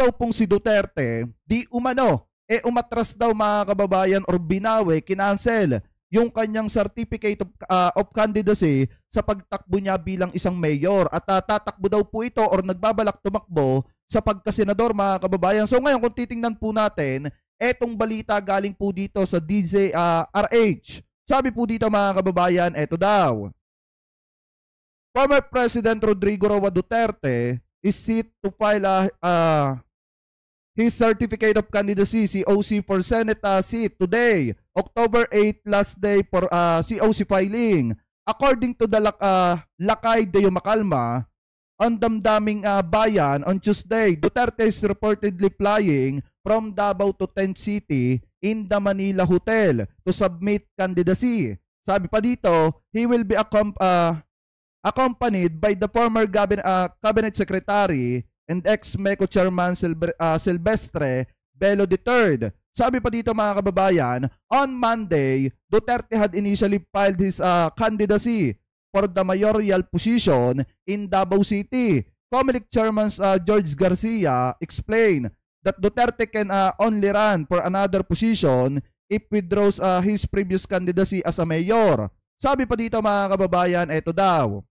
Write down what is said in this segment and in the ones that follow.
daw pong si Duterte, di umano, e eh umatras daw mga kababayan or binawi, kinansel yung kanyang certificate of, uh, of candidacy sa pagtakbo niya bilang isang mayor at uh, tatakbo daw po ito or nagbabalak tumakbo sa pagkasenador mga kababayan. So ngayon kung titingnan po natin, etong balita galing po dito sa DJ uh, ah, RH. Sabi po dito mga kababayan, eto daw. Former President Rodrigo Roa Duterte is set to file a, a his certificate of candidacy, COC for Senate uh, seat today, October 8, last day for uh, ah, COC filing. According to the uh, Lakay de Yumakalma, on damdaming uh, bayan on Tuesday, Duterte is reportedly flying from Davao to Tent City in the Manila Hotel to submit candidacy. Sabi pa dito, he will be accom- uh, accompanied by the former gabin- uh, cabinet secretary and ex-MECO chairman ah, Silvestre Belo III. Sabi pa dito mga kababayan, on Monday, Duterte had initially filed his uh, candidacy for the mayoral position in Davao City. Comelec Chairman uh, George Garcia explained that Duterte can uh, only run for another position if withdraws uh, his previous candidacy as a mayor. Sabi pa dito mga kababayan, eto daw.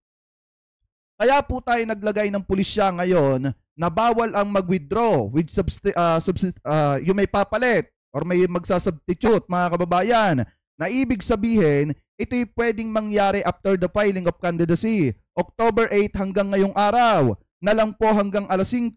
Kaya po tayo naglagay ng pulisya ngayon na bawal ang mag-withdraw with substi- uh, ah, substi- uh, ah, yung may papalit or may magsasubstitute mga kababayan na ibig sabihin ito'y pwedeng mangyari after the filing of candidacy October 8 hanggang ngayong araw na lang po hanggang alas 5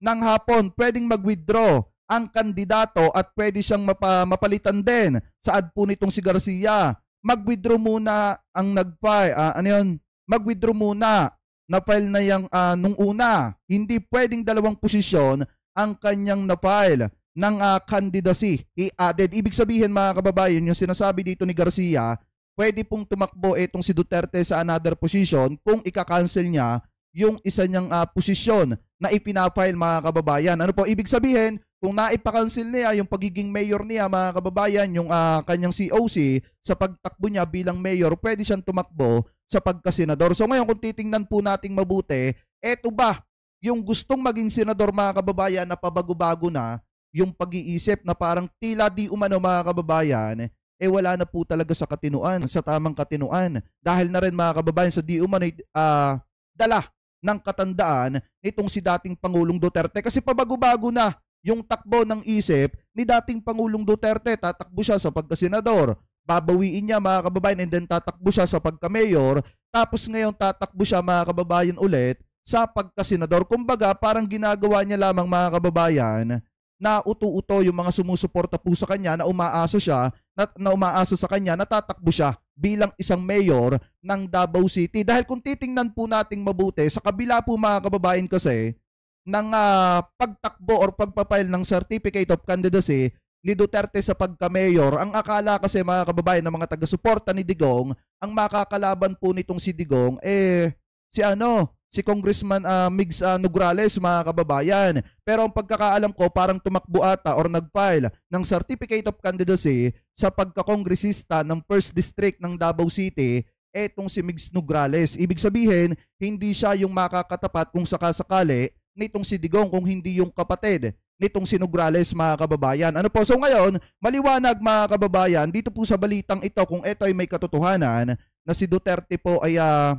ng hapon pwedeng mag-withdraw ang kandidato at pwede siyang mapa- mapalitan din saad po nitong si Garcia mag-withdraw muna ang nag uh, ah, ano yun mag-withdraw muna na-file na yang uh, nung una. Hindi pwedeng dalawang posisyon ang kanyang na-file ng uh, candidacy. I-added. Ibig sabihin mga kababayan, yung sinasabi dito ni Garcia, pwede pong tumakbo itong si Duterte sa another position kung ika-cancel niya yung isa niyang uh, posisyon na ipinafile mga kababayan. Ano po ibig sabihin? Kung naipa-cancel niya yung pagiging mayor niya mga kababayan, yung uh, kanyang COC sa pagtakbo niya bilang mayor, pwede siyang tumakbo sa pagkasenador. So ngayon kung titingnan po nating mabuti, eto ba yung gustong maging senador mga kababayan na pabago-bago na yung pag-iisip na parang tila di umano mga kababayan, eh wala na po talaga sa katinuan, sa tamang katinuan. Dahil na rin mga kababayan sa di umano uh, dala ng katandaan nitong si dating Pangulong Duterte kasi pabago-bago na yung takbo ng isip ni dating Pangulong Duterte. Tatakbo siya sa pagkasenador babawiin niya mga kababayan and then tatakbo siya sa pagka-mayor tapos ngayon tatakbo siya mga kababayan ulit sa pagka-senador. Kumbaga parang ginagawa niya lamang mga kababayan na uto uto yung mga sumusuporta po sa kanya na umaasa siya na, na umaasa sa kanya na tatakbo siya bilang isang mayor ng Davao City dahil kung titingnan po nating mabuti sa kabila po mga kababayan kasi ng uh, ah, pagtakbo or pagpapail ng certificate of candidacy ni Duterte sa pagka-mayor, ang akala kasi mga kababayan ng mga taga-suporta ni Digong, ang makakalaban po nitong si Digong, eh, si ano, si Congressman uh, Migs uh, Nograles, mga kababayan. Pero ang pagkakaalam ko, parang tumakbo ata or nagfile ng Certificate of Candidacy sa pagkakongresista ng 1st District ng Davao City, etong si Migs Nugrales. Ibig sabihin, hindi siya yung makakatapat kung sakasakali nitong si Digong kung hindi yung kapatid nitong sinugrales mga kababayan. Ano po? So ngayon, maliwanag mga kababayan, dito po sa balitang ito kung ito ay may katotohanan na si Duterte po ay uh, ah,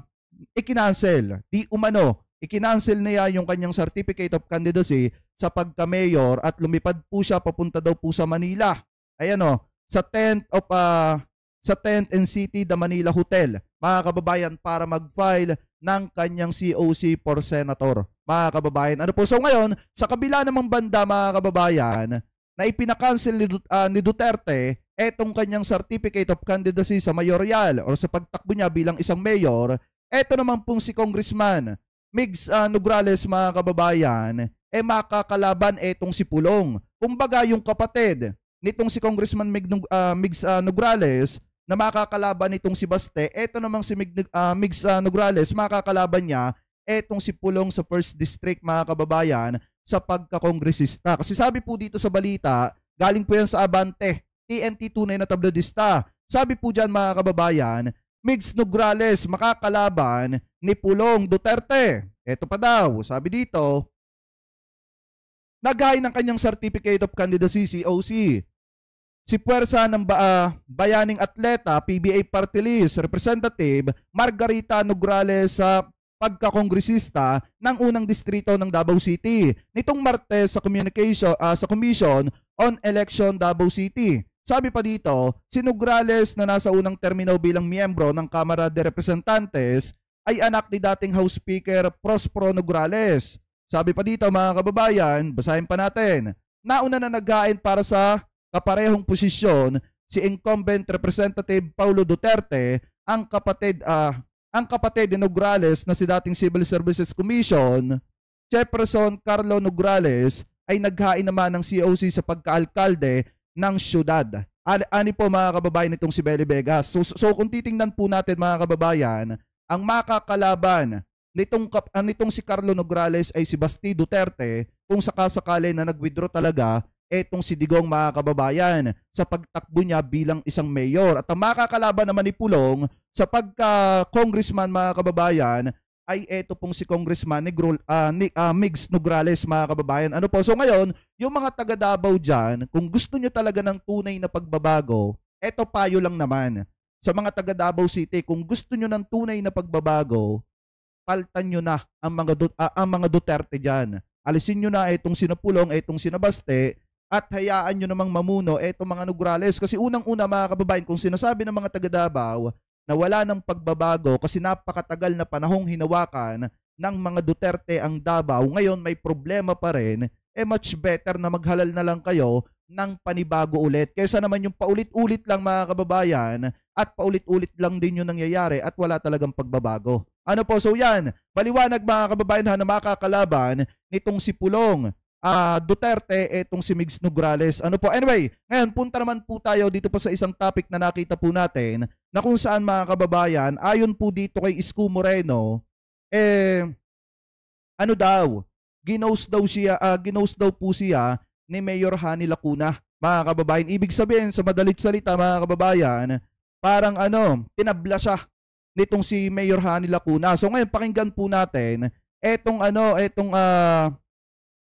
ikinancel, di umano, ikinancel niya yung kanyang certificate of candidacy sa pagka-mayor at lumipad po siya papunta daw po sa Manila. Ayan o, oh, sa tent of uh, sa tent and city the Manila Hotel mga kababayan para mag-file ng kanyang COC for senator mga kababayan. Ano po? So ngayon, sa kabila namang banda mga kababayan, na ipinakancel ni, uh, ni Duterte etong kanyang certificate of candidacy sa mayoral or sa pagtakbo niya bilang isang mayor, eto naman pong si Congressman Migs uh, Nograles mga kababayan, eh makakalaban etong si Pulong. Kumbaga yung kapatid nitong si Congressman Mig, uh, Migs uh, Nograles na makakalaban nitong si Baste, eto naman si Mig, uh, Migs uh, Nograles, makakalaban niya etong si Pulong sa 1st District mga kababayan sa pagkakongresista. Kasi sabi po dito sa balita, galing po yan sa Abante, TNT tunay na tabladista. Sabi po dyan mga kababayan, Mix Nugrales makakalaban ni Pulong Duterte. Ito pa daw, sabi dito, naghahay ng kanyang Certificate of Candidacy, COC. Si Puwersa ng ba- uh, Bayaning Atleta, PBA Party List, Representative Margarita Nugrales sa pagkakongresista ng unang distrito ng Davao City nitong Martes sa communication uh, sa Commission on Election Davao City. Sabi pa dito, si Nugrales na nasa unang termino bilang miyembro ng Kamara de Representantes ay anak ni dating House Speaker Prospero Nugrales. Sabi pa dito mga kababayan, basahin pa natin. Nauna na naghain para sa kaparehong posisyon si incumbent representative Paulo Duterte, ang kapatid uh, ang kapatid ni Nograles na si dating Civil Services Commission, Jefferson Carlo Nograles ay naghain naman ng COC sa pagkaalkalde ng syudad. Ani po mga kababayan itong si Belly Vegas. So, so kung titingnan po natin mga kababayan, ang makakalaban nitong, ah, nitong si Carlo Nograles ay si Basti Duterte kung sakasakali na nag-withdraw talaga etong si Digong mga kababayan sa pagtakbo niya bilang isang mayor. At ang makakalaban naman ni Pulong sa pagka-congressman mga kababayan ay eto pong si Congressman Negrol, uh, ah, Nick, uh, ah, Migs Nograles mga kababayan. Ano po? So ngayon, yung mga taga Davao dyan, kung gusto nyo talaga ng tunay na pagbabago, eto payo lang naman. Sa mga taga Davao City, kung gusto nyo ng tunay na pagbabago, paltan nyo na ang mga, uh, ang mga Duterte dyan. Alisin nyo na itong sinapulong, itong sinabaste, at hayaan nyo namang mamuno eto mga nugrales. Kasi unang-una mga kababayan, kung sinasabi ng mga taga Davao na wala ng pagbabago kasi napakatagal na panahong hinawakan ng mga Duterte ang Davao, ngayon may problema pa rin, eh much better na maghalal na lang kayo ng panibago ulit. Kaysa naman yung paulit-ulit lang mga kababayan at paulit-ulit lang din yung nangyayari at wala talagang pagbabago. Ano po, so yan, baliwanag mga kababayan ha, na makakalaban nitong si Pulong uh, Duterte, etong si Migs Nograles. Ano po? Anyway, ngayon punta naman po tayo dito po sa isang topic na nakita po natin na kung saan mga kababayan, ayon po dito kay Isko Moreno, eh, ano daw, ginos daw siya, uh, ginos daw po siya ni Mayor Hani Lacuna. Mga kababayan, ibig sabihin sa madalit salita mga kababayan, parang ano, tinabla siya nitong si Mayor Hani Lacuna. So ngayon pakinggan po natin etong ano, etong uh,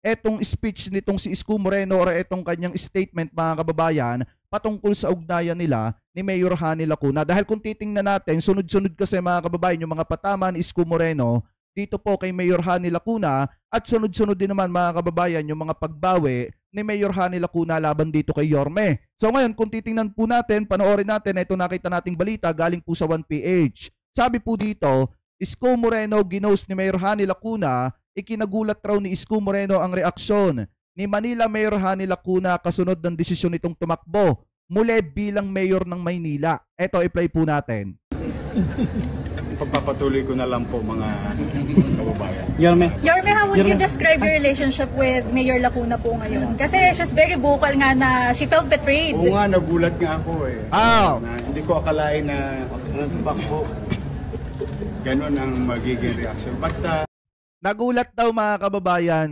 etong speech nitong si Isko Moreno or etong kanyang statement mga kababayan patungkol sa ugnayan nila ni Mayor Hani Lacuna. Dahil kung titingnan natin, sunod-sunod kasi mga kababayan yung mga patama ni Isko Moreno dito po kay Mayor Hani Lacuna at sunod-sunod din naman mga kababayan yung mga pagbawi ni Mayor Hani Lacuna laban dito kay Yorme. So ngayon kung titingnan po natin, panoorin natin, ito nakita nating balita galing po sa 1PH. Sabi po dito, Isko Moreno ginos ni Mayor Hani Lacuna Ikinagulat raw ni Isko Moreno ang reaksyon ni Manila Mayor Hani Lacuna kasunod ng desisyon nitong tumakbo muli bilang mayor ng Maynila. Ito, i-play po natin. Pagpapatuloy ko na lang po mga kababayan. Yorme. Yorme, how would Yorme. you describe your relationship with Mayor Lacuna po ngayon? Kasi she's very vocal nga na she felt betrayed. Oo nga, nagulat nga ako eh. Oh. Na, hindi ko akalain na, tumakbo ganun ang magiging reaction. But uh, Nagulat daw mga kababayan.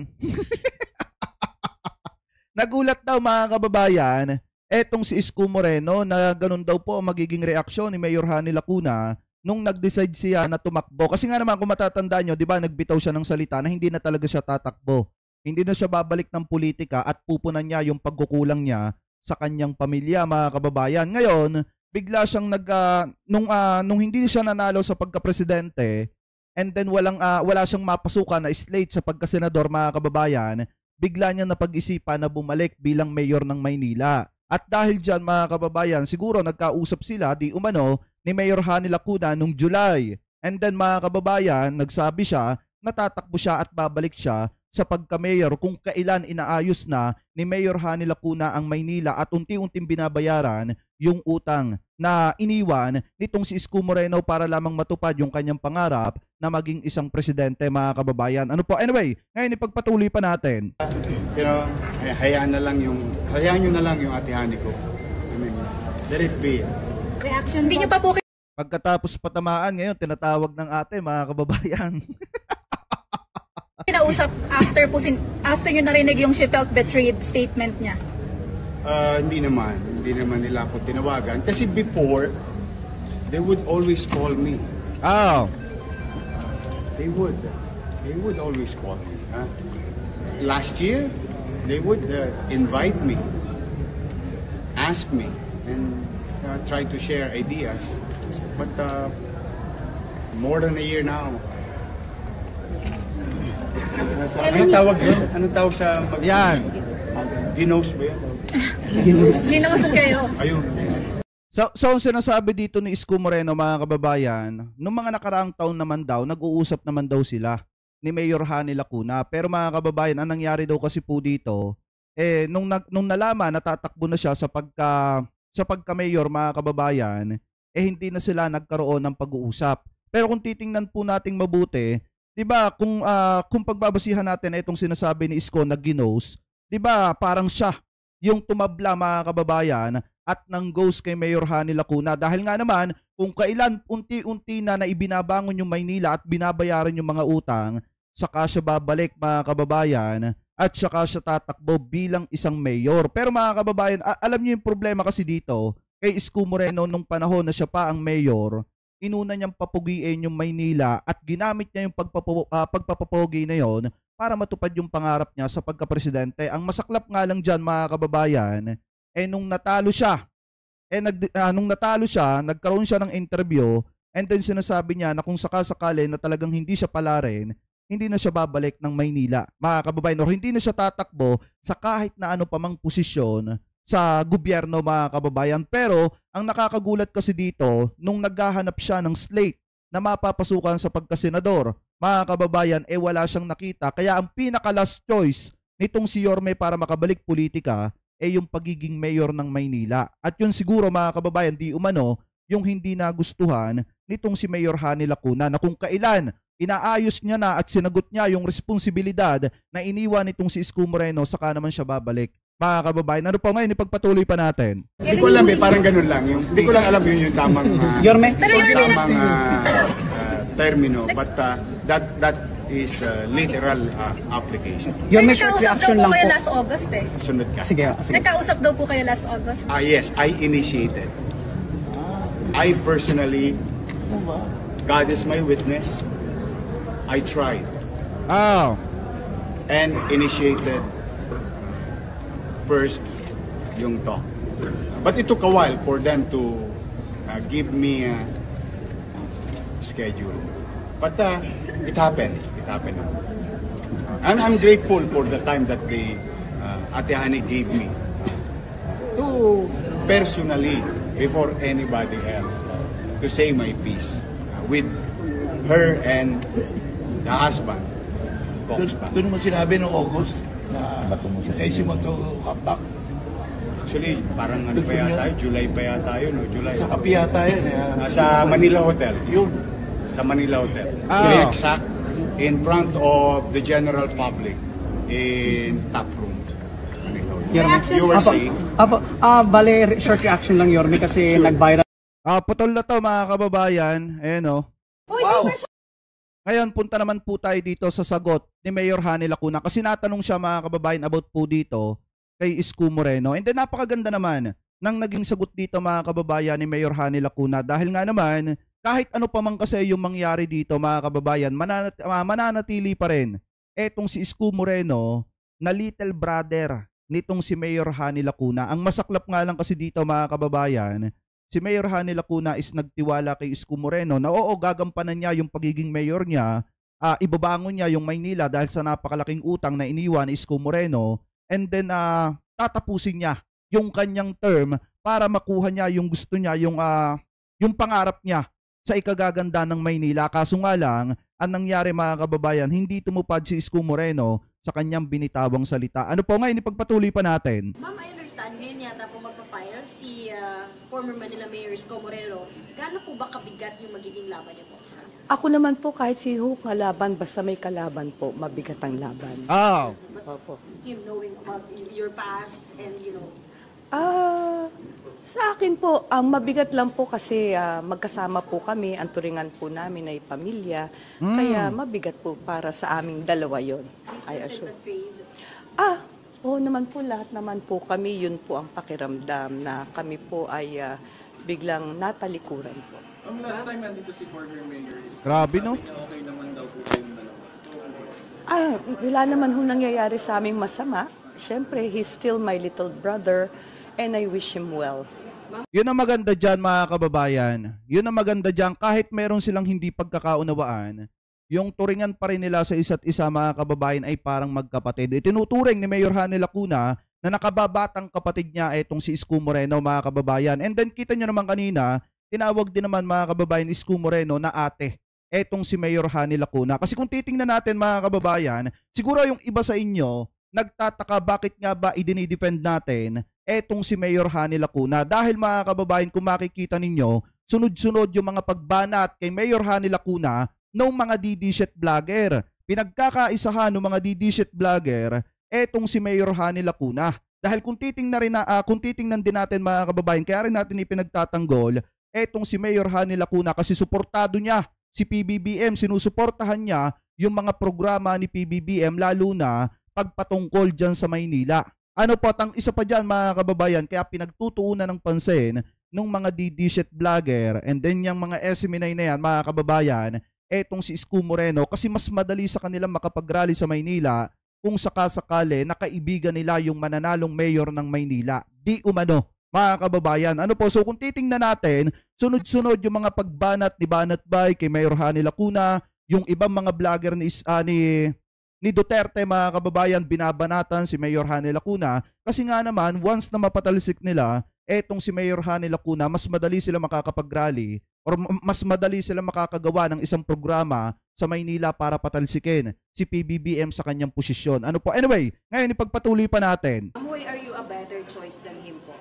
Nagulat daw mga kababayan, etong si Isko Moreno na ganun daw po ang magiging reaksyon ni Mayor Hani Lacuna nung nag-decide siya na tumakbo. Kasi nga naman kung matatandaan nyo, di ba nagbitaw siya ng salita na hindi na talaga siya tatakbo. Hindi na siya babalik ng politika at pupunan niya yung pagkukulang niya sa kanyang pamilya mga kababayan. Ngayon, bigla siyang nag uh, nung uh, nung hindi siya nanalo sa pagka-presidente, and then walang uh, wala siyang mapasukan na slate sa pagkasenador mga kababayan, bigla niya napag-isipan na bumalik bilang mayor ng Maynila. At dahil diyan mga kababayan, siguro nagkausap sila di umano ni Mayor Hani Lacuna nung July. And then mga kababayan, nagsabi siya natatakbo siya at babalik siya sa pagka-mayor kung kailan inaayos na ni Mayor Hani Lacuna ang Maynila at unti-unting binabayaran yung utang na iniwan nitong si Isko Moreno para lamang matupad yung kanyang pangarap na maging isang presidente mga kababayan. Ano po? Anyway, ngayon ipagpatuloy pa natin. Pero hay eh, hayaan na lang yung hayaan niyo na lang yung Ate Hani ko. I mean, let it be. Reaction Hindi niyo pa po Pagkatapos patamaan ngayon tinatawag ng ate mga kababayan. Kinausap after po sin after niyo narinig yung she felt betrayed statement niya. Uh, hindi naman hindi naman nila ako tinawagan. Kasi before, they would always call me. Oh. They would. They would always call me. Huh? Last year, they would uh, invite me, ask me, and uh, try to share ideas. But uh, more than a year now, Anong tawag doon? Anong tawag sa... Mag- Yan. Dinos ba yan? Ginost kayo. Ayun. So, so ang sinasabi dito ni Isko Moreno mga kababayan, nung mga nakaraang taon naman daw, nag-uusap naman daw sila ni Mayor Hani Lacuna. Pero mga kababayan, ang nangyari daw kasi po dito, eh nung nag, nung nalaman natatakbo na siya sa pagka sa pagka mayor mga kababayan, eh hindi na sila nagkaroon ng pag-uusap. Pero kung titingnan po nating mabuti, 'di ba, kung uh, kung pagbabasihan natin itong sinasabi ni Isko na ginos, 'di ba, parang siya yung tumabla mga kababayan at nang ghost kay Mayor Hani Lacuna. Dahil nga naman, kung kailan unti-unti na naibinabangon yung Maynila at binabayaran yung mga utang, saka siya babalik mga kababayan at saka siya tatakbo bilang isang mayor. Pero mga kababayan, alam niyo yung problema kasi dito, kay Isko Moreno nung panahon na siya pa ang mayor, inuna niyang papugiin yung Maynila at ginamit niya yung pagpapo, uh, pagpapapogi na yon para matupad yung pangarap niya sa pagkapresidente. Ang masaklap nga lang dyan mga kababayan, eh nung natalo siya, eh nag, uh, nung natalo siya, nagkaroon siya ng interview and then sinasabi niya na kung sakasakali na talagang hindi siya pala rin, hindi na siya babalik ng Maynila. Mga kababayan, or hindi na siya tatakbo sa kahit na ano pamang posisyon sa gobyerno mga kababayan. Pero ang nakakagulat kasi dito, nung naghahanap siya ng slate na mapapasukan sa pagkasenador, mga kababayan, eh wala siyang nakita. Kaya ang pinaka last choice nitong si Yorme para makabalik politika eh yung pagiging mayor ng Maynila. At yun siguro mga kababayan, di umano, yung hindi nagustuhan nitong si Mayor Hanil Lacuna na kung kailan inaayos niya na at sinagot niya yung responsibilidad na iniwan nitong si Isko Moreno, saka naman siya babalik. Mga kababayan, ano pa ngayon, ipagpatuloy pa natin. Hindi ko alam eh, parang ganun lang. hindi ko lang alam yun yung tamang... Uh, Yorme? Pero yung tamang, uh, termino, but uh, that that is uh, literal uh, application. Yung may short action lang po. last August eh. Sunod ka. Sige, sige. Nagkausap daw po kayo last August. Ah, yes. I initiated. Ah, I personally, ano God is my witness, I tried Oh. and initiated first yung talk. But it took a while for them to uh, give me uh, schedule. But uh, it happened. It happened. And I'm grateful for the time that the uh, Atehane gave me to personally, before anybody else, uh, to say my peace uh, with her and the husband. Doon mo sinabi noong August na intention mo to come uh, back. Actually, parang ano pa yata, July pa yata yun. No? July. Sa kapi yata yun. Eh. Ah, sa Manila Hotel. Yun sa Manila Hotel. Oh. exact, in front of the general public in tap room. Manila Hotel. Yorme. You were Apo, saying? Apo, ah, bale, short reaction lang, Yorme, kasi Sure. nag-viral Ah, putol na to mga kababayan. Ayan o. Oh. wow. Ngayon, punta naman po tayo dito sa sagot ni Mayor Hany Lacuna kasi natanong siya mga kababayan about po dito kay Isko Moreno. And then napakaganda naman nang naging sagot dito mga kababayan ni Mayor Hany Lacuna dahil nga naman kahit ano pa man kasi yung mangyari dito mga kababayan, mananat- ah, mananatili pa rin etong si Isko Moreno na little brother nitong si Mayor Hani Lacuna. Ang masaklap nga lang kasi dito mga kababayan, si Mayor Hani Lacuna is nagtiwala kay Isko Moreno na oo gagampanan niya yung pagiging mayor niya, uh, ibabangon niya yung Maynila dahil sa napakalaking utang na iniwan ni Isko Moreno and then uh, tatapusin niya yung kanyang term para makuha niya yung gusto niya, yung uh, yung pangarap niya sa ikagaganda ng Maynila. Kaso nga lang, ang nangyari mga kababayan, hindi tumupad si Isko Moreno sa kanyang binitawang salita. Ano po ngayon, ipagpatuloy pa natin. Ma'am, I understand. Ngayon yata po magpa-file si uh, former Manila Mayor Isko Moreno. Gaano po ba kabigat yung magiging laban niya po? Ako naman po, kahit si Hook Hu laban, basta may kalaban po, mabigat ang laban. Oh. But him knowing about your past and, you know, Ah, sa akin po, ang mabigat lang po kasi ah, magkasama po kami, ang turingan po namin ay pamilya. Hmm. Kaya mabigat po para sa aming dalawa yon. I assure. Ah, oo naman po, lahat naman po kami, yun po ang pakiramdam na kami po ay ah, biglang natalikuran po. Ang last time nandito si former mayor is Grabe, no? niya okay naman daw po kayong dalawa. Ah, wala naman ho nangyayari sa aming masama. Siyempre, he's still my little brother and I wish him well. Yun ang maganda dyan mga kababayan. Yun ang maganda dyan kahit meron silang hindi pagkakaunawaan, yung turingan pa rin nila sa isa't isa mga kababayan ay parang magkapatid. Itinuturing eh, ni Mayor Hanel Lacuna na nakababatang kapatid niya itong si Isko Moreno mga kababayan. And then kita nyo naman kanina, tinawag din naman mga kababayan Isko Moreno na ate etong si Mayor Hanil Lacuna. Kasi kung titingnan natin mga kababayan, siguro yung iba sa inyo nagtataka bakit nga ba idinidefend natin etong si Mayor Hani Lacuna. Dahil mga kababayan, kung makikita ninyo, sunod-sunod yung mga pagbanat kay Mayor Hani Lacuna ng mga dd vlogger. Pinagkakaisahan ng mga dd vlogger, etong si Mayor Hani Lacuna. Dahil kung titingnan rin na, uh, kung titingnan din natin mga kababayan, kaya rin natin ipinagtatanggol etong si Mayor Hani Lacuna kasi suportado niya si PBBM, sinusuportahan niya yung mga programa ni PBBM lalo na pagpatungkol dyan sa Maynila. Ano po, tang isa pa dyan mga kababayan, kaya pinagtutuunan ng pansin nung mga DD shit vlogger and then yung mga SM9 na yan mga kababayan, etong si Isko Moreno kasi mas madali sa kanilang makapagrally sa Maynila kung sakasakali nakaibigan nila yung mananalong mayor ng Maynila. Di umano mga kababayan. Ano po, so kung titingnan natin, sunod-sunod yung mga pagbanat ni Banat Bay kay Mayor Hani Lacuna, yung ibang mga vlogger ni, uh, ni ni Duterte mga kababayan binabanatan si Mayor Hanel Lacuna kasi nga naman once na mapatalsik nila etong si Mayor Hanel Lacuna mas madali sila makakapag or mas madali sila makakagawa ng isang programa sa Maynila para patalsikin si PBBM sa kanyang posisyon. Ano po? Anyway, ngayon ipagpatuloy pa natin. Why are you a better choice than him po?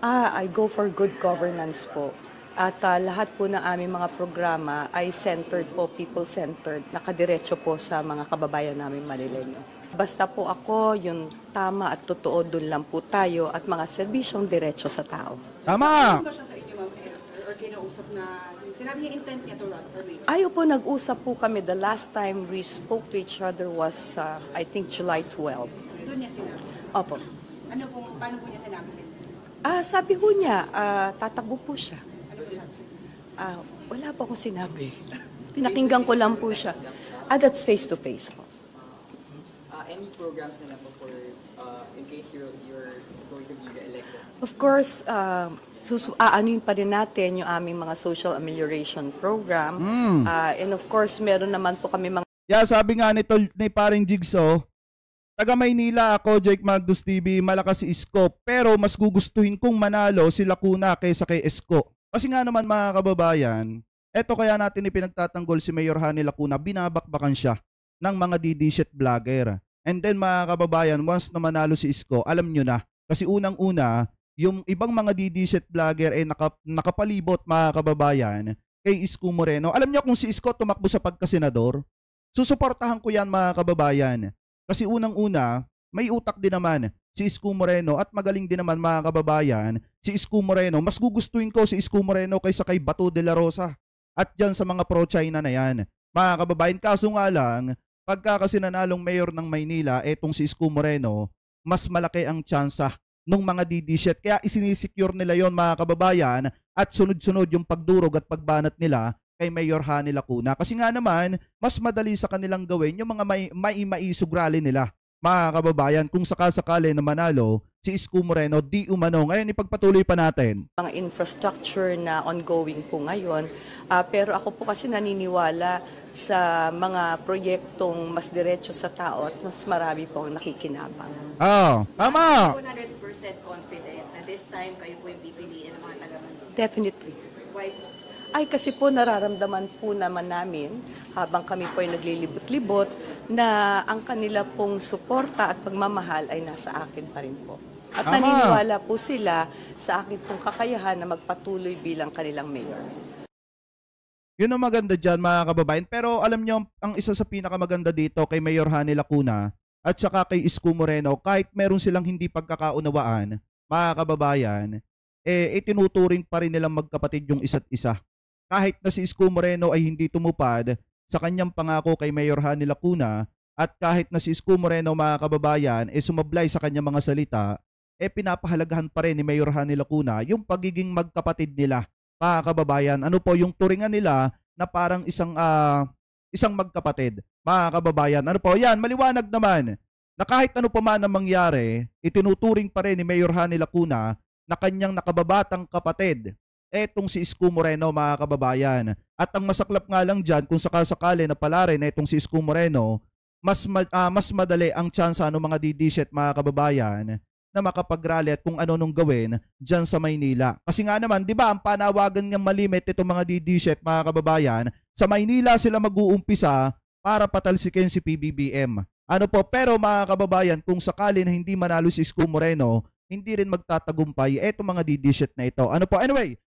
Ah, I go for good governance po. At uh, lahat po ng aming mga programa ay centered po, people-centered, nakadiretso po sa mga kababayan namin Manileño. Basta po ako, yung tama at totoo, doon lang po tayo at mga serbisyong diretso sa tao. Tama! Ano ba sa inyo, Ma'am eh, or kinausap na, sinabi niya intent niya to run for mayor? Ayaw po, nag-usap po kami. The last time we spoke to each other was, uh, I think, July 12. Doon niya sinabi? Opo. Ano po, paano po niya sinabi sa'yo? Ah, sabi po niya, ah, tatakbo po siya. Ah, wala po akong sinabi. Pinakinggan ko lang po siya. Ah, that's face-to-face po. Uh, any programs na po for, uh, ah, in case you're, you're going to be elected? Of course, uh, susu- aanuin pa rin natin yung aming mga social amelioration program. Uh, and of course, meron naman po kami mga Yeah, sabi nga ni, Tol, ni paring Jigso, taga Maynila ako, Jake Magnus TV, malakas si Isko, pero mas gugustuhin kong manalo si Lacuna kaysa kay Isko. Kasi nga naman mga kababayan, eto kaya natin ipinagtatanggol si Mayor Hani Lacuna, binabakbakan siya ng mga dd vlogger. And then mga kababayan, once na manalo si Isko, alam nyo na. Kasi unang-una, yung ibang mga dd vlogger ay eh, nakapalibot mga kababayan kay Isko Moreno. Alam niya kung si Isko tumakbo sa pagkasenador, susuportahan ko yan mga kababayan. Kasi unang-una, may utak din naman si Isko Moreno at magaling din naman mga kababayan si Isko Moreno. Mas gugustuhin ko si Isko Moreno kaysa kay Bato de la Rosa at dyan sa mga pro-China na yan. Mga kababayan, kaso nga lang, pagka kasi nanalong mayor ng Maynila, etong si Isko Moreno, mas malaki ang tsansa nung mga DD-shit. Kaya isinisecure nila yon mga kababayan at sunod-sunod yung pagdurog at pagbanat nila kay Mayor Hanil Lacuna. Kasi nga naman, mas madali sa kanilang gawin yung mga may, may maisog rally nila mga kababayan, kung sakasakali na manalo, si Isko Moreno di umano. Ngayon, ipagpatuloy pa natin. Mga infrastructure na ongoing po ngayon, uh, pero ako po kasi naniniwala sa mga proyektong mas diretso sa tao at mas marami ah, po nakikinabang. Oo, oh, tama! 100% confident na this time kayo po yung pipiliin ng mga taga Definitely. Why po? ay kasi po nararamdaman po naman namin habang kami po ay naglilibot-libot na ang kanila pong suporta at pagmamahal ay nasa akin pa rin po. At Tama. naniniwala po sila sa akin pong kakayahan na magpatuloy bilang kanilang mayor. Yun ang maganda dyan mga kababayan. Pero alam nyo, ang isa sa pinakamaganda dito kay Mayor Hani Lacuna at saka kay Isko Moreno, kahit meron silang hindi pagkakaunawaan, mga kababayan, eh, itinuturing pa rin nilang magkapatid yung isa't isa. Kahit na si Isko Moreno ay hindi tumupad sa kanyang pangako kay Mayor Hanil Lacuna at kahit na si Isko Moreno mga kababayan ay eh, sumablay sa kanyang mga salita, eh pinapahalagahan pa rin ni Mayor Hanil Lacuna yung pagiging magkapatid nila mga kababayan. Ano po yung turingan nila na parang isang uh, isang magkapatid. Mga kababayan, ano po? Yan, maliwanag naman na kahit ano pa man ang mangyari, itinuturing pa rin ni Mayor Hanny Lacuna na kanyang nakababatang kapatid etong si Isko Moreno mga kababayan. At ang masaklap nga lang dyan, kung sakasakali na pala rin etong si Isko Moreno, mas, ma- uh, mas madali ang tsansa ng mga DD mga kababayan na makapagrally at kung ano nung gawin dyan sa Maynila. Kasi nga naman, di ba, ang panawagan ng malimit itong mga DD mga kababayan, sa Maynila sila mag-uumpisa para patalsikin si PBBM. Ano po, pero mga kababayan, kung sakali na hindi manalo si Isko Moreno, hindi rin magtatagumpay etong mga DD na ito. Ano po, anyway,